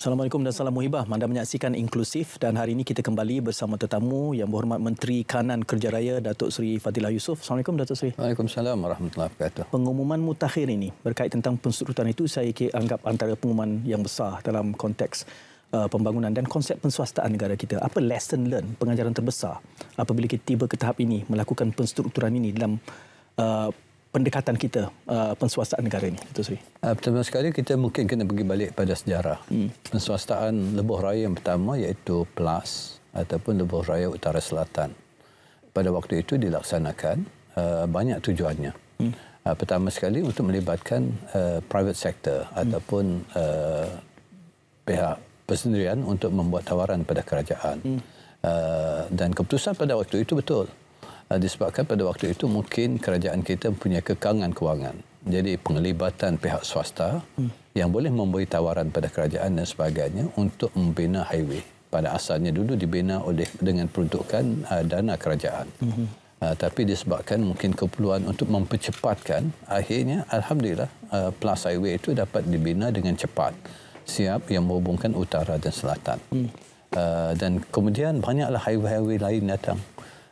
Assalamualaikum dan salam muhibah. Anda menyaksikan inklusif dan hari ini kita kembali bersama tetamu yang berhormat Menteri Kanan Kerja Raya Datuk Seri Fatilah Yusof. Assalamualaikum Datuk Seri. Waalaikumsalam warahmatullahi wabarakatuh. Pengumuman mutakhir ini berkait tentang pensurutan itu saya kira anggap antara pengumuman yang besar dalam konteks uh, pembangunan dan konsep penswastaan negara kita. Apa lesson learn, pengajaran terbesar apabila kita tiba ke tahap ini melakukan penstrukturan ini dalam uh, pendekatan kita uh, pensuasaan negara ini? Itu uh, pertama sekali kita mungkin kena pergi balik pada sejarah. Hmm. Pensuasaan lebuh raya yang pertama iaitu PLAS ataupun lebuh raya utara selatan. Pada waktu itu dilaksanakan uh, banyak tujuannya. Hmm. Uh, pertama sekali untuk melibatkan uh, private sector hmm. ataupun uh, pihak persendirian untuk membuat tawaran pada kerajaan. Hmm. Uh, dan keputusan pada waktu itu betul. Eh, disebabkan pada waktu itu mungkin kerajaan kita mempunyai kekangan kewangan. Jadi penglibatan pihak swasta hmm. yang boleh memberi tawaran pada kerajaan dan sebagainya untuk membina highway. Pada asalnya dulu dibina oleh dengan peruntukan uh, dana kerajaan. Hmm. Uh, tapi disebabkan mungkin keperluan untuk mempercepatkan, akhirnya Alhamdulillah uh, plus highway itu dapat dibina dengan cepat. Siap yang menghubungkan utara dan selatan. Hmm. Uh, dan kemudian banyaklah highway-highway lain datang.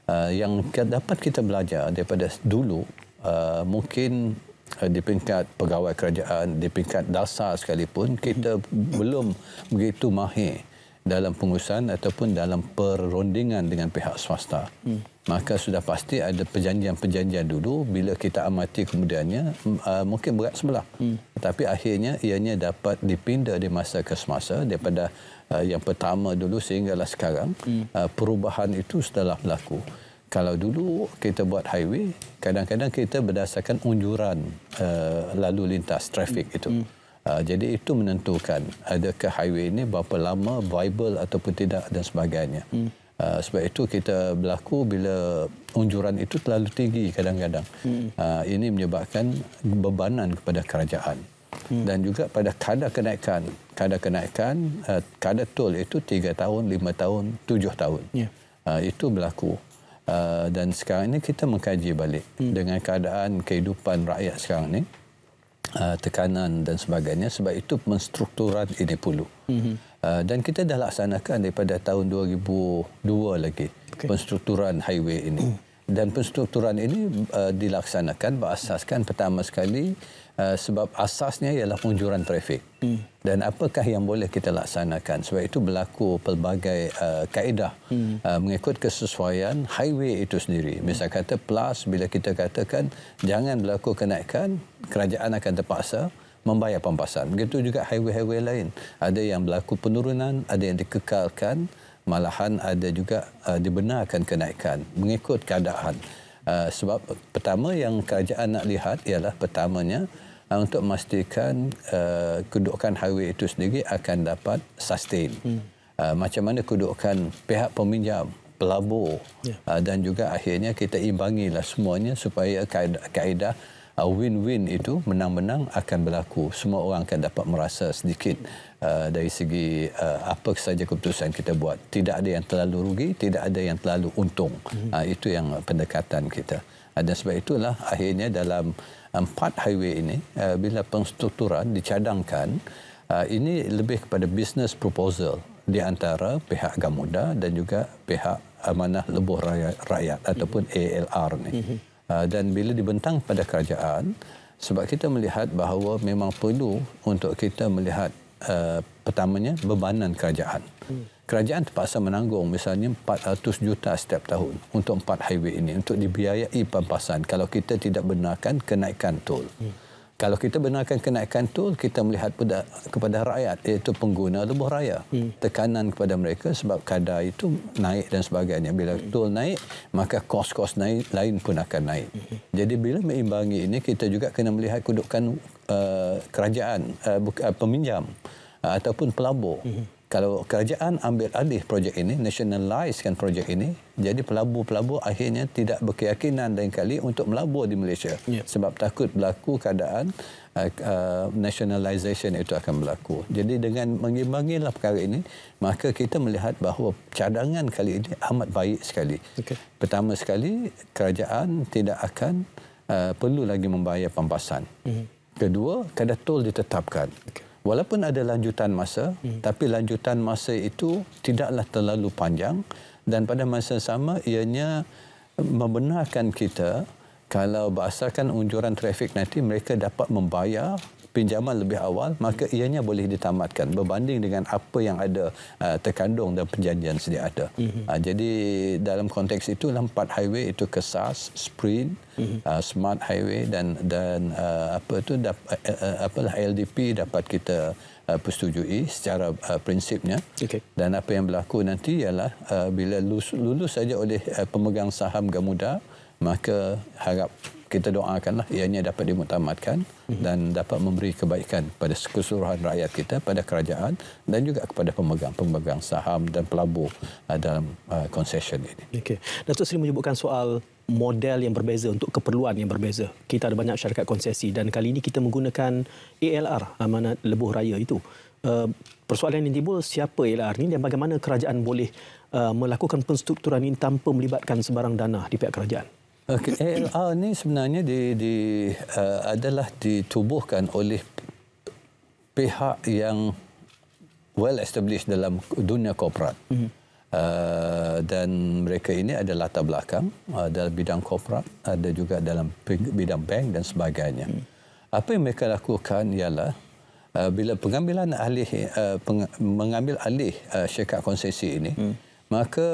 Ah, yang dapat kita belajar daripada dulu uh, mungkin ah, di peringkat pegawai kerajaan di peringkat dasar sekalipun kita belum begitu mahir dalam pengurusan ataupun dalam perundingan dengan pihak swasta. Hmm maka sudah pasti ada perjanjian-perjanjian dulu bila kita amati kemudiannya uh, mungkin berat sebelah hmm. tapi akhirnya ianya dapat dipindah di masa ke semasa daripada uh, yang pertama dulu sehinggalah sekarang hmm. uh, perubahan itu setelah berlaku kalau dulu kita buat highway kadang-kadang kita berdasarkan unjuran uh, lalu lintas trafik hmm. itu uh, jadi itu menentukan adakah highway ini berapa lama viable ataupun tidak dan sebagainya hmm. Ah, sebab itu kita berlaku bila unjuran itu terlalu tinggi kadang-kadang. Hmm. Uh, ini menyebabkan bebanan kepada kerajaan. Hmm. Dan juga pada kadar kenaikan. Kadar kenaikan, uh, kadar tol itu 3 tahun, 5 tahun, 7 tahun. Yeah. Ya. Uh, itu berlaku. Uh, dan sekarang ini kita mengkaji balik hmm. dengan keadaan kehidupan rakyat sekarang ini. Uh, tekanan dan sebagainya. Sebab itu menstrukturan ini perlu. Hmm. Uh, dan kita dah laksanakan daripada tahun 2002 lagi okay. penstrukturan highway ini. Dan penstrukturan ini uh, dilaksanakan berasaskan pertama sekali uh, sebab asasnya ialah pengunjuran trafik. Hmm. Dan apakah yang boleh kita laksanakan? Sebab itu berlaku pelbagai uh, kaedah hmm. uh, mengikut kesesuaian highway itu sendiri. Misal kata plus bila kita katakan jangan berlaku kenaikan, kerajaan akan terpaksa membayar pampasan. Begitu juga highway-highway lain. Ada yang berlaku penurunan, ada yang dikekalkan, malahan ada juga uh, dibenarkan kenaikan mengikut keadaan. Uh, sebab pertama yang kerajaan nak lihat ialah pertamanya uh, untuk memastikan uh, kedudukan highway itu sendiri akan dapat sustain. Hmm. Uh, macam mana kedudukan pihak peminjam, pelabur yeah. Uh, dan juga akhirnya kita imbangilah semuanya supaya kaedah, kaedah win-win itu menang-menang akan berlaku. Semua orang akan dapat merasa sedikit uh, dari segi uh, apa saja keputusan kita buat. Tidak ada yang terlalu rugi, tidak ada yang terlalu untung. Hmm. Uh, itu yang pendekatan kita. Uh, dan sebab itulah akhirnya dalam empat highway ini, uh, bila pengstrukturan dicadangkan, uh, ini lebih kepada business proposal di antara pihak Gamuda dan juga pihak amanah lebuh rakyat, rakyat ataupun ALR ni. Hmm. Ah, dan bila dibentang pada kerajaan sebab kita melihat bahawa memang perlu untuk kita melihat uh, pertamanya bebanan kerajaan. Kerajaan terpaksa menanggung misalnya 400 juta setiap tahun untuk empat highway ini untuk dibiayai pampasan kalau kita tidak benarkan kenaikan tol. Hmm kalau kita benarkan kenaikan tol, kita melihat pada, kepada rakyat, iaitu pengguna lebuh raya. Hmm. Tekanan kepada mereka sebab kadar itu naik dan sebagainya. Bila hmm. tol naik, maka kos-kos naik, lain pun akan naik. Hmm. Jadi bila mengimbangi ini, kita juga kena melihat kedudukan uh, kerajaan, uh, buka, uh, peminjam uh, ataupun pelabur. Hmm kalau kerajaan ambil alih projek ini, nationalisekan projek ini, jadi pelabur-pelabur akhirnya tidak berkeyakinan lain kali untuk melabur di Malaysia. Yeah. Sebab takut berlaku keadaan uh, uh, nationalisation itu akan berlaku. Jadi dengan mengimbangilah perkara ini, maka kita melihat bahawa cadangan kali ini amat baik sekali. Okay. Pertama sekali, kerajaan tidak akan uh, perlu lagi membayar pampasan. Mm -hmm. Kedua, kadar tol ditetapkan. Okay. Walaupun ada lanjutan masa, hmm. tapi lanjutan masa itu tidaklah terlalu panjang dan pada masa sama ianya membenarkan kita kalau berasaskan unjuran trafik nanti mereka dapat membayar pinjaman lebih awal maka ianya boleh ditamatkan berbanding dengan apa yang ada uh, terkandung dalam perjanjian sedia ada. Uh-huh. Uh, jadi dalam konteks itu empat highway itu kesas, sprint, uh-huh. uh, smart highway dan dan uh, apa tu dap, uh, uh, uh apalah LDP dapat kita uh, persetujui secara uh, prinsipnya. Okay. Dan apa yang berlaku nanti ialah uh, bila lulus, lulus saja oleh uh, pemegang saham Gamuda maka harap kita doakanlah ianya dapat dimutamatkan mhm. dan dapat memberi kebaikan pada keseluruhan rakyat kita, pada kerajaan dan juga kepada pemegang-pemegang saham dan pelabur uh, dalam konsesyen uh, ini. Okay. Datuk Seri menyebutkan soal model yang berbeza untuk keperluan yang berbeza. Kita ada banyak syarikat konsesi dan kali ini kita menggunakan ALR, Amanat Lebuh Raya itu. Uh, persoalan yang timbul siapa ALR ini dan bagaimana kerajaan boleh melakukan penstrukturan ini tanpa melibatkan sebarang dana di pihak kerajaan? Okey, eh, AR ah, ni sebenarnya di, di, uh, adalah ditubuhkan oleh pihak yang well established dalam dunia korporat. Mm-hmm. Uh, dan mereka ini ada latar belakang uh, dalam bidang korporat, ada juga dalam bidang bank dan sebagainya. Mm-hmm. Apa yang mereka lakukan ialah uh, bila pengambilan alih, uh, peng, mengambil alih uh, syarikat konsesi ini, mm-hmm. maka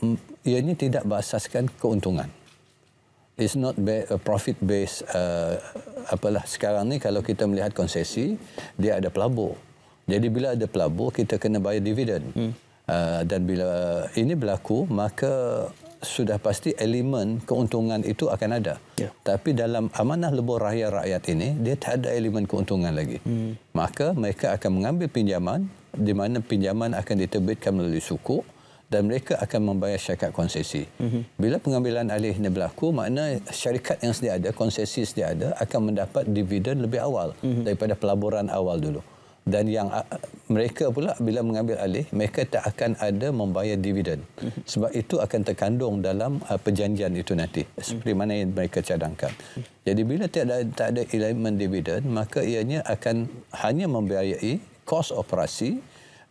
mm, ianya tidak berasaskan keuntungan it's not a profit based uh, apalah sekarang ni kalau kita melihat konsesi dia ada pelabur jadi bila ada pelabur kita kena bayar dividen hmm. uh, dan bila ini berlaku maka sudah pasti elemen keuntungan itu akan ada yeah. tapi dalam amanah lebur raya rakyat ini dia tak ada elemen keuntungan lagi hmm. maka mereka akan mengambil pinjaman di mana pinjaman akan diterbitkan melalui sukuk dan mereka akan membayar syarikat konsesi. Mhm. Bila pengambilan alih ini berlaku, makna syarikat yang sedia ada, konsesi sedia ada, akan mendapat dividen lebih awal mhm. daripada pelaburan awal dulu. Dan yang mereka pula bila mengambil alih, mereka tak akan ada membayar dividen. Mhm. Sebab itu akan terkandung dalam perjanjian itu nanti. Seperti mana yang mereka cadangkan. Jadi bila tak ada, tak ada elemen dividen, maka ianya akan hanya membiayai kos operasi,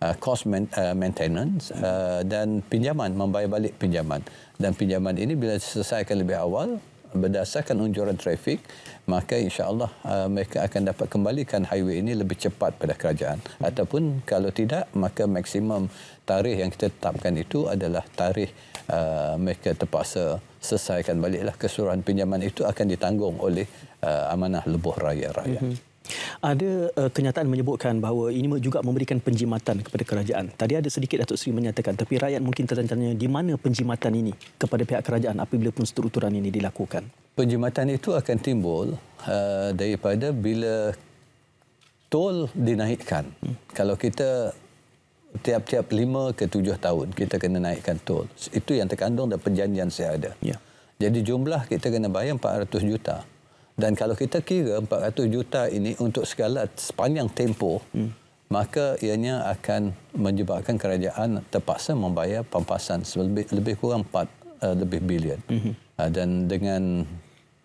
uh, cost man, uh, maintenance uh, dan pinjaman membayar balik pinjaman dan pinjaman ini bila selesaikan lebih awal berdasarkan unjuran trafik maka insyaallah uh, mereka akan dapat kembalikan highway ini lebih cepat pada kerajaan ataupun kalau tidak maka maksimum tarikh yang kita tetapkan itu adalah tarikh uh, mereka terpaksa selesaikan baliklah keseluruhan pinjaman itu akan ditanggung oleh uh, amanah lebuh raya rakyat mhm. Ada uh, kenyataan menyebutkan bahawa ini juga memberikan penjimatan kepada kerajaan. Tadi ada sedikit Datuk Seri menyatakan tapi rakyat mungkin tertanya-tanya di mana penjimatan ini kepada pihak kerajaan apabila pun strukturan ini dilakukan. Penjimatan itu akan timbul uh, daripada bila tol dinaikkan. Hmm. Kalau kita tiap-tiap lima ke tujuh tahun kita kena naikkan tol. Itu yang terkandung dalam perjanjian saya ada. Yeah. Jadi jumlah kita kena bayar 400 juta. Dan kalau kita kira 400 juta ini untuk segala sepanjang tempoh, hmm. maka ianya akan menyebabkan kerajaan terpaksa membayar pampasan lebih, lebih kurang 4 uh, eh, lebih bilion. Hmm. Uh, dan dengan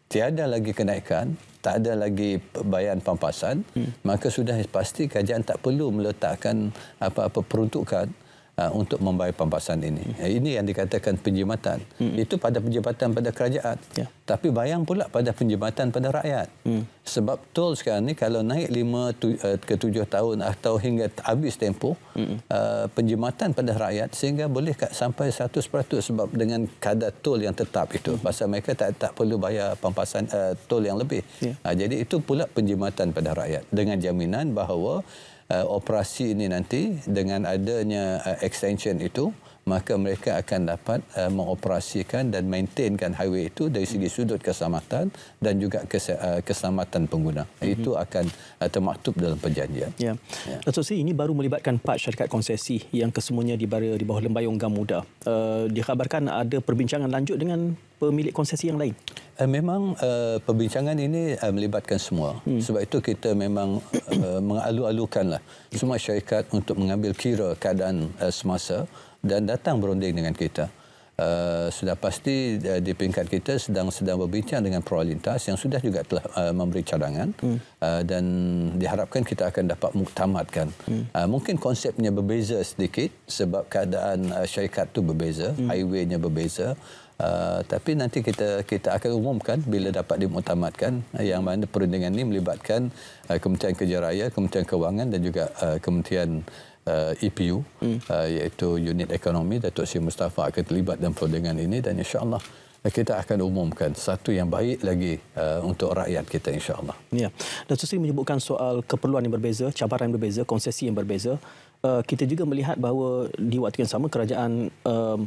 tiada lagi kenaikan, tak ada lagi bayaran pampasan, hmm. maka sudah pasti kerajaan tak perlu meletakkan apa-apa peruntukan Uh, untuk membayar pampasan ini. Hmm. Eh, ini yang dikatakan penjimatan. Hmm. Itu pada penjimatan pada kerajaan. Yeah. Tapi bayang pula pada penjimatan pada rakyat. Hmm. Sebab tol sekarang ni kalau naik 5 eh, ke 7 tahun atau hingga habis tempoh, hmm. uh, penjimatan pada rakyat sehingga boleh sampai 100% sebab dengan kadar tol yang tetap itu. Hmm. Pasal mereka tak tak perlu bayar pampasan uh, tol yang lebih. Yeah. Ya. Uh, jadi itu pula penjimatan pada rakyat. Dengan jaminan bahawa Uh, operasi ini nanti dengan adanya uh, extension itu maka mereka akan dapat uh, mengoperasikan dan maintainkan highway itu dari segi hmm. sudut keselamatan dan juga kese, uh, keselamatan pengguna. -hmm. Itu akan uh, termaktub dalam perjanjian. Ya. Yeah. Yeah. Datuk ini baru melibatkan empat syarikat konsesi yang kesemuanya di di bawah lembayung Gamuda. Uh, dikhabarkan ada perbincangan lanjut dengan pemilik konsesi yang lain. Memang uh, perbincangan ini uh, melibatkan semua. Hmm. Sebab itu kita memang uh, mengalu-alukanlah semua syarikat untuk mengambil kira keadaan uh, semasa dan datang berunding dengan kita. Uh, sudah pasti uh, di peringkat kita sedang sedang berbincang dengan perolintas yang sudah juga telah uh, memberi cadangan hmm. uh, dan diharapkan kita akan dapat muktamadkan. Hmm. Uh, mungkin konsepnya berbeza sedikit sebab keadaan uh, syarikat tu berbeza, hmm. highwaynya berbeza. Uh, tapi nanti kita kita akan umumkan bila dapat dimutamatkan uh, yang mana perundingan ini melibatkan uh, Kementerian Kerja Raya, Kementerian Kewangan dan juga uh, Kementerian uh, EPU hmm. uh, iaitu unit ekonomi Datuk Seri Mustafa akan terlibat dalam perundingan ini dan insyaAllah uh, kita akan umumkan satu yang baik lagi uh, untuk rakyat kita insyaAllah. Ya. Datuk Seri menyebutkan soal keperluan yang berbeza, cabaran yang berbeza, konsesi yang berbeza. Uh, kita juga melihat bahawa di waktu yang sama kerajaan uh,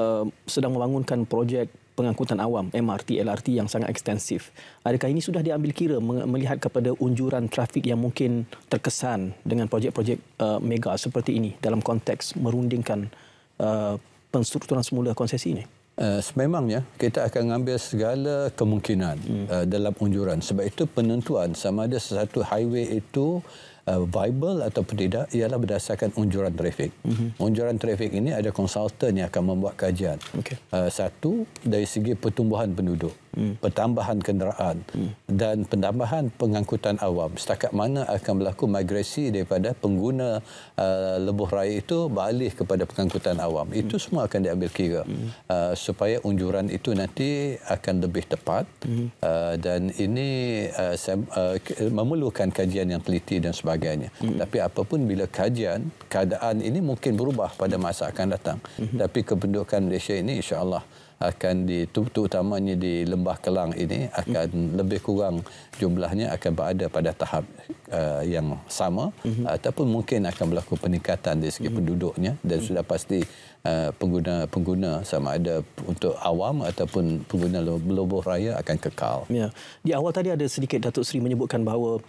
Um, sedang membangunkan projek pengangkutan awam MRT LRT yang sangat ekstensif. Adakah ini sudah diambil kira melihat kepada unjuran trafik yang mungkin terkesan dengan projek-projek uh, mega seperti ini dalam konteks merundingkan uh, penstrukturan semula konsesi ini? Uh, memangnya kita akan mengambil segala kemungkinan hmm. uh, dalam unjuran sebab itu penentuan sama ada sesuatu highway itu uh, viable ataupun tidak ialah berdasarkan unjuran trafik. Mm-hmm. Unjuran trafik ini ada konsultan yang akan membuat kajian. Okay. Uh, satu, dari segi pertumbuhan penduduk hmm. pertambahan kenderaan hmm. dan penambahan pengangkutan awam. Setakat mana akan berlaku migrasi daripada pengguna uh, lebuh raya itu balik kepada pengangkutan awam. Hmm. Itu semua akan diambil kira hmm. uh, supaya unjuran itu nanti akan lebih tepat hmm. uh, dan ini uh, uh, memerlukan kajian yang teliti dan sebagainya. Hmm. Tapi apapun bila kajian, keadaan ini mungkin berubah pada masa akan datang. Hmm. Tapi kependudukan Malaysia ini insya-Allah akan di utamanya di Lembah Kelang ini akan mm. lebih kurang jumlahnya akan berada pada tahap uh, yang sama hmm uh, ataupun mungkin akan berlaku peningkatan dari segi hmm penduduknya dan hmm sudah pasti Uh, pengguna-pengguna sama ada untuk awam ataupun pengguna lubuh raya akan kekal. Ya. Di awal tadi ada sedikit Datuk Seri menyebutkan bahawa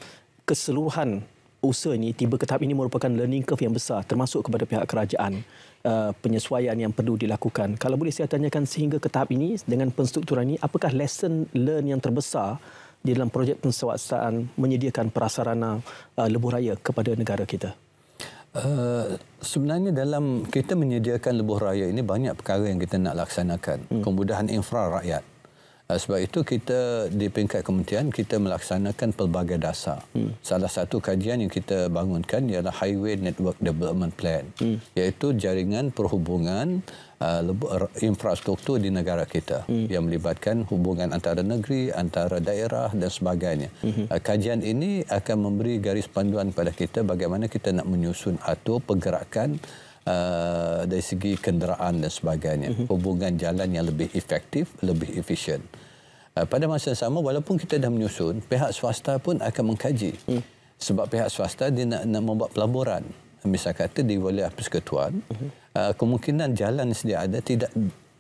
keseluruhan usaha ini tiba ke tahap ini merupakan learning curve yang besar termasuk kepada pihak kerajaan uh, penyesuaian yang perlu dilakukan. Kalau boleh saya tanyakan sehingga ke tahap ini dengan penstrukturan ini apakah lesson learn yang terbesar di dalam projek penswastaan menyediakan prasarana uh, lebuh raya kepada negara kita? Uh, sebenarnya dalam kita menyediakan lebuh raya ini banyak perkara yang kita nak laksanakan. Hmm. Kemudahan infra rakyat. Ah, sebab itu kita di peringkat kementerian kita melaksanakan pelbagai dasar. Hmm. Salah satu kajian yang kita bangunkan ialah Highway Network Development Plan, hmm. iaitu jaringan perhubungan uh, infrastruktur di negara kita hmm. yang melibatkan hubungan antara negeri, antara daerah dan sebagainya. Hmm. Uh, kajian ini akan memberi garis panduan kepada kita bagaimana kita nak menyusun atau pergerakan uh, dari segi kenderaan dan sebagainya. Uh mhm. -huh. Hubungan jalan yang lebih efektif, lebih efisien. Uh, pada masa yang sama, walaupun kita dah menyusun, pihak swasta pun akan mengkaji. Uh hmm. -huh. Sebab pihak swasta dia nak, nak membuat pelaburan. Misal kata di wilayah persekutuan, uh mhm. -huh. uh, kemungkinan jalan sedia ada tidak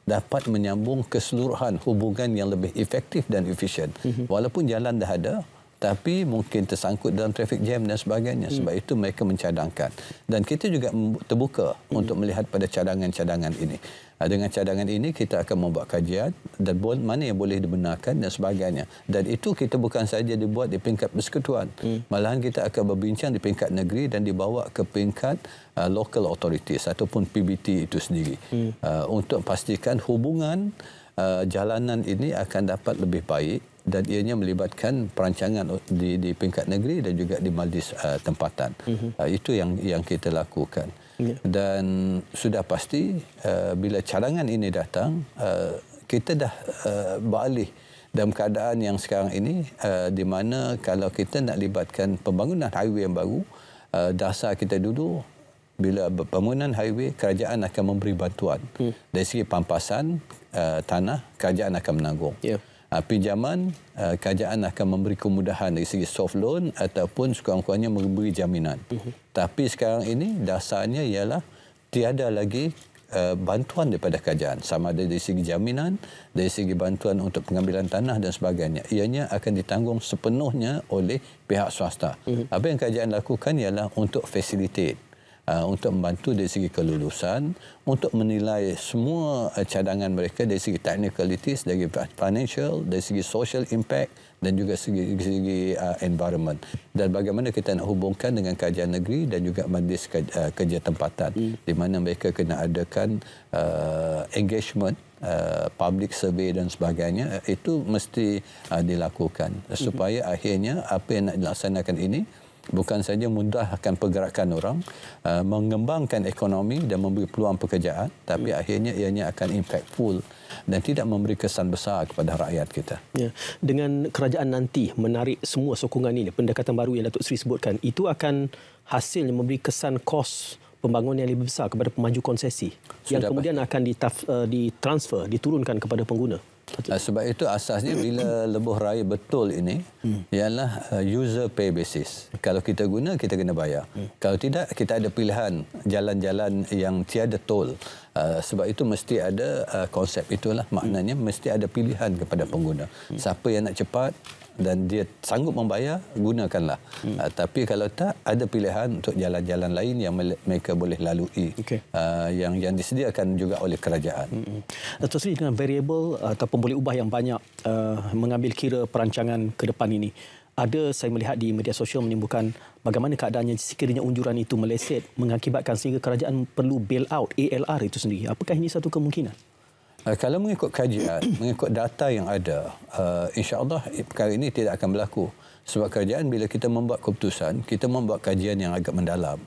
dapat menyambung keseluruhan hubungan yang lebih efektif dan efisien. Uh mhm. -huh. Walaupun jalan dah ada, tapi mungkin tersangkut dalam traffic jam dan sebagainya. Hmm. Sebab itu mereka mencadangkan. Dan kita juga terbuka hmm. untuk melihat pada cadangan-cadangan ini. Ha, dengan cadangan ini, kita akan membuat kajian dan mana yang boleh dibenarkan dan sebagainya. Dan itu kita bukan saja dibuat di peringkat persekutuan. Hmm. Malahan kita akan berbincang di peringkat negeri dan dibawa ke peringkat uh, local authorities ataupun PBT itu sendiri. Hmm. Uh, untuk pastikan hubungan uh, jalanan ini akan dapat lebih baik dan ianya melibatkan perancangan di di peringkat negeri dan juga di majlis uh, tempatan. Uh-huh. Uh, itu yang yang kita lakukan. Yeah. Dan sudah pasti uh, bila cadangan ini datang, uh, kita dah uh, balik dalam keadaan yang sekarang ini uh, di mana kalau kita nak libatkan pembangunan highway yang baru, uh, dasar kita dulu bila pembangunan highway, kerajaan akan memberi bantuan. Hmm. Dari segi pampasan uh, tanah, kerajaan akan menanggung. Yeah uh, pinjaman, uh, eh, kerajaan akan memberi kemudahan dari segi soft loan ataupun sekurang-kurangnya memberi jaminan. Uh mhm. -huh. Tapi sekarang ini dasarnya ialah tiada lagi Uh, bantuan daripada kerajaan sama ada dari segi jaminan dari segi bantuan untuk pengambilan tanah dan sebagainya ianya akan ditanggung sepenuhnya oleh pihak swasta uh mhm. -huh. apa yang kerajaan lakukan ialah untuk facilitate Uh, untuk membantu dari segi kelulusan, untuk menilai semua uh, cadangan mereka dari segi technicalities, dari segi financial, dari segi social impact dan juga segi, segi uh, environment. Dan bagaimana kita nak hubungkan dengan kajian negeri dan juga majlis ke, uh, kerja tempatan hmm. di mana mereka kena adakan uh, engagement Uh, public survey dan sebagainya uh, itu mesti uh, dilakukan hmm. supaya akhirnya apa yang nak dilaksanakan ini bukan saja mudahkan pergerakan orang, uh, mengembangkan ekonomi dan memberi peluang pekerjaan, tapi hmm. akhirnya ianya akan impactful dan tidak memberi kesan besar kepada rakyat kita. Ya. Dengan kerajaan nanti menarik semua sokongan ini, pendekatan baru yang Datuk Seri sebutkan, itu akan hasil memberi kesan kos pembangunan yang lebih besar kepada pemaju konsesi Sudah yang kemudian apa? akan ditaf, uh, ditransfer, diturunkan kepada pengguna. Sebab itu asasnya bila lebuh raya betul ini hmm. ialah uh, user pay basis. Kalau kita guna kita kena bayar. Hmm. Kalau tidak kita ada pilihan jalan-jalan yang tiada tol. Uh, sebab itu mesti ada uh, konsep itulah maknanya hmm. mesti ada pilihan kepada pengguna. Hmm. Siapa yang nak cepat dan dia sanggup membayar gunakanlah hmm. uh, tapi kalau tak ada pilihan untuk jalan-jalan lain yang mereka boleh lalui okay. uh, ah, yang yang disediakan juga oleh kerajaan. Hmm. Dato' hmm. Sri dengan variable ah, ataupun boleh ubah yang banyak uh, mengambil kira perancangan ke depan ini. Ada saya melihat di media sosial menyebutkan bagaimana keadaannya sekiranya unjuran itu meleset mengakibatkan sehingga kerajaan perlu bail out ALR itu sendiri. Apakah ini satu kemungkinan? Eh, kalau mengikut kajian, mengikut data yang ada, uh, insyaAllah perkara ini tidak akan berlaku. Sebab kajian bila kita membuat keputusan, kita membuat kajian yang agak mendalam.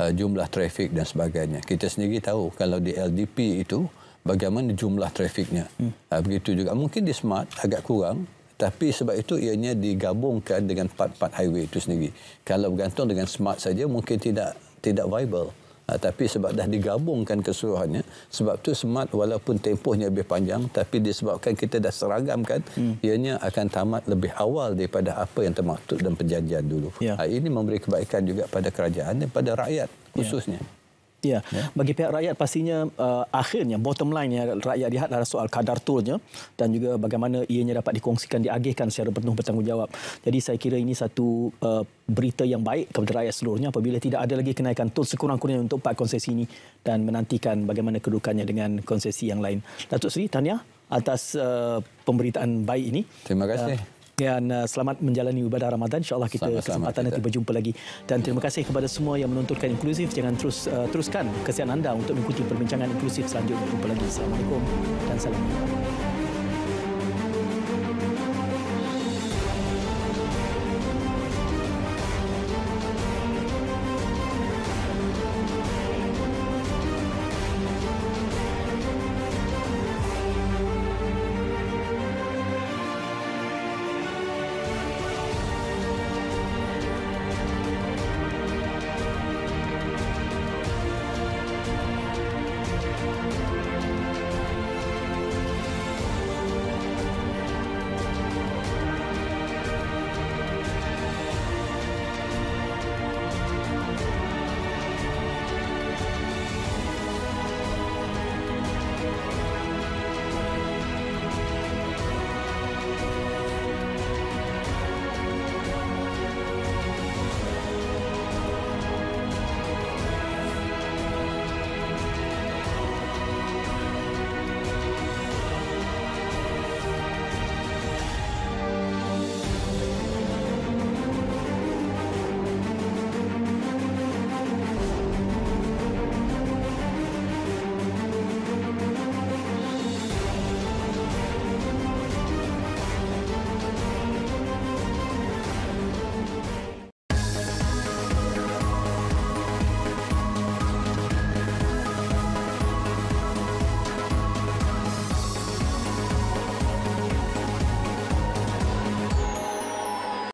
Uh, jumlah trafik dan sebagainya. Kita sendiri tahu kalau di LDP itu bagaimana jumlah trafiknya. Uh, begitu juga. Mungkin di Smart agak kurang. Tapi sebab itu ianya digabungkan dengan part-part highway itu sendiri. Kalau bergantung dengan Smart saja mungkin tidak tidak viable. Ah, tapi sebab dah digabungkan keseluruhannya sebab tu smart walaupun tempohnya lebih panjang tapi disebabkan kita dah seragamkan hmm. ianya akan tamat lebih awal daripada apa yang termaktub dalam perjanjian dulu. Ya. Ha, ini memberi kebaikan juga pada kerajaan dan pada rakyat khususnya. Ya. Ya. ya, bagi pihak rakyat pastinya uh, akhirnya bottom line yang rakyat lihat adalah soal kadar tolnya dan juga bagaimana ianya dapat dikongsikan diagihkan secara penuh bertanggungjawab. Jadi saya kira ini satu uh, berita yang baik kepada rakyat seluruhnya apabila tidak ada lagi kenaikan tol sekurang-kurangnya untuk empat konsesi ini dan menantikan bagaimana kedudukannya dengan konsesi yang lain. Datuk Seri, tahniah atas uh, pemberitaan baik ini. Terima kasih. Uh, dan uh, selamat menjalani ibadah Ramadan. Insya-Allah kita selamat kesempatan nanti berjumpa lagi. Dan terima kasih kepada semua yang menontonkan inklusif. Jangan terus uh, teruskan kesian anda untuk mengikuti perbincangan inklusif selanjutnya. jumpa lagi. Assalamualaikum dan salam.